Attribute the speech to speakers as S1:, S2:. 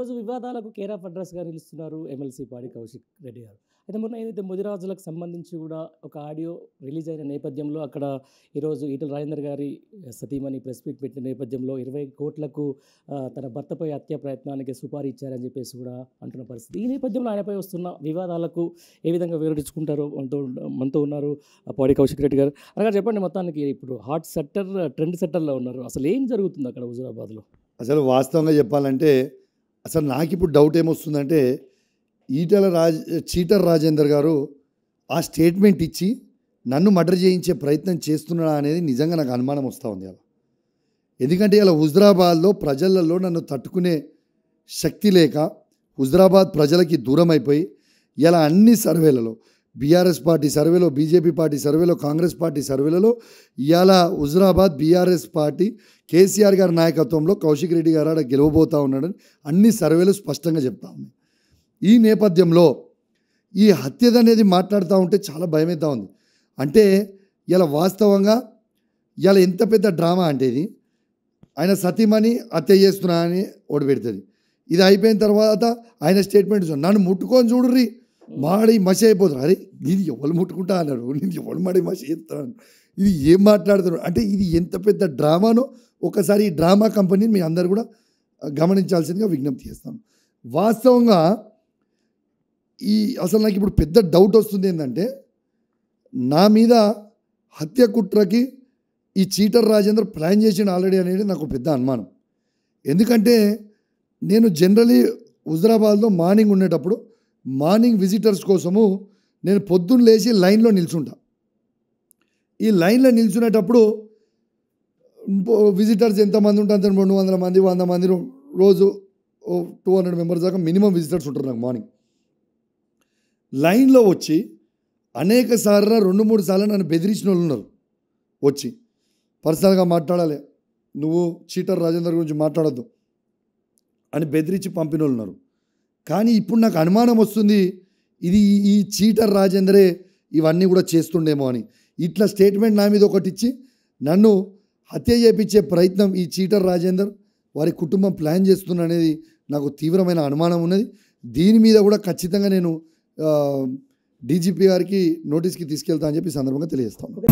S1: ఈరోజు వివాదాలకు care of అడ్రస్గా నిలుస్తున్నారు ఎమ్మెల్సీ పాడి కౌశిక్ రెడ్డి గారు అయితే మొన్న ఏదైతే ముదిరాజులకు సంబంధించి కూడా ఒక ఆడియో రిలీజ్ అయిన నేపథ్యంలో అక్కడ ఈరోజు ఈటల రాజేందర్ గారి సతీమణి ప్రెస్ మీట్ పెట్టిన నేపథ్యంలో ఇరవై కోట్లకు తన భర్తపై హత్య ప్రయత్నానికి సుపారీ ఇచ్చారని చెప్పేసి కూడా అంటున్న పరిస్థితి ఈ నేపథ్యంలో ఆయనపై వస్తున్న వివాదాలకు ఏ విధంగా వివరించుకుంటారో మనతో మనతో ఉన్నారు పాడి కౌశిక్ రెడ్డి గారు అలాగే చెప్పండి మొత్తానికి ఇప్పుడు హాట్ సెక్టర్ ట్రెండ్ సెట్టర్లో ఉన్నారు అసలు ఏం జరుగుతుంది అక్కడ హుజురాబాద్లో
S2: అసలు వాస్తవంగా చెప్పాలంటే అసలు నాకు ఇప్పుడు డౌట్ ఏమొస్తుందంటే ఈటల రాజ్ చీటర్ రాజేందర్ గారు ఆ స్టేట్మెంట్ ఇచ్చి నన్ను మర్డర్ చేయించే ప్రయత్నం చేస్తున్నాడా అనేది నిజంగా నాకు అనుమానం వస్తూ ఉంది అలా ఎందుకంటే ఇలా హుజరాబాద్లో ప్రజలలో నన్ను తట్టుకునే శక్తి లేక హుజరాబాద్ ప్రజలకి దూరం అయిపోయి ఇలా అన్ని సర్వేలలో బీఆర్ఎస్ పార్టీ సర్వేలో బీజేపీ పార్టీ సర్వేలో కాంగ్రెస్ పార్టీ సర్వేలలో ఇవాళ హుజరాబాద్ బీఆర్ఎస్ పార్టీ కేసీఆర్ గారి నాయకత్వంలో కౌశిక్ రెడ్డి గారు ఆడ గెలవబోతూ ఉన్నాడని అన్ని సర్వేలు స్పష్టంగా చెప్తా ఉన్నాయి ఈ నేపథ్యంలో ఈ హత్యది అనేది మాట్లాడుతూ ఉంటే చాలా భయమవుతూ ఉంది అంటే ఇలా వాస్తవంగా ఇలా ఎంత పెద్ద డ్రామా అంటే ఇది ఆయన సతీమణి హత్య చేస్తున్నా అని ఓడిపెడుతుంది ఇది అయిపోయిన తర్వాత ఆయన స్టేట్మెంట్ నన్ను ముట్టుకొని చూడుర్రీ మాడి మసి అయిపోతున్నాడు అరే ఇది ఎవరు ముట్టుకుంటా అన్నాడు నీది ఎవరు మాడి మసి చేస్తున్నాను ఇది ఏం మాట్లాడుతున్నాడు అంటే ఇది ఎంత పెద్ద డ్రామానో ఒకసారి ఈ డ్రామా కంపెనీని మీ అందరు కూడా గమనించాల్సిందిగా విజ్ఞప్తి చేస్తాను వాస్తవంగా ఈ అసలు నాకు ఇప్పుడు పెద్ద డౌట్ వస్తుంది ఏంటంటే నా మీద హత్య కుట్రకి ఈ చీటర్ రాజేంద్ర ప్లాన్ చేసిన ఆల్రెడీ అనేది నాకు పెద్ద అనుమానం ఎందుకంటే నేను జనరలీ హుజరాబాద్లో మార్నింగ్ ఉండేటప్పుడు మార్నింగ్ విజిటర్స్ కోసము నేను పొద్దున్న లేచి లైన్లో నిల్చుంటా ఈ లైన్లో నిల్చునేటప్పుడు విజిటర్స్ ఎంతమంది ఉంటారు రెండు వందల మంది వంద మంది రోజు టూ హండ్రెడ్ మెంబర్స్ దాకా మినిమం విజిటర్స్ ఉంటారు నాకు మార్నింగ్ లైన్లో వచ్చి అనేక సార్లు రెండు మూడు సార్లు నన్ను బెదిరించిన వాళ్ళు ఉన్నారు వచ్చి పర్సనల్గా మాట్లాడాలి నువ్వు చీటర్ రాజేందర్ గురించి మాట్లాడద్దు అని బెదిరించి పంపిన వాళ్ళు ఉన్నారు కానీ ఇప్పుడు నాకు అనుమానం వస్తుంది ఇది ఈ చీటర్ రాజేంద్రే ఇవన్నీ కూడా చేస్తుండేమో అని ఇట్లా స్టేట్మెంట్ నా మీద ఒకటి ఇచ్చి నన్ను హత్య చేపించే ప్రయత్నం ఈ చీటర్ రాజేందర్ వారి కుటుంబం ప్లాన్ చేస్తున్న అనేది నాకు తీవ్రమైన అనుమానం ఉన్నది దీని మీద కూడా ఖచ్చితంగా నేను డీజీపీ గారికి నోటీస్కి తీసుకెళ్తా అని చెప్పి సందర్భంగా తెలియజేస్తాను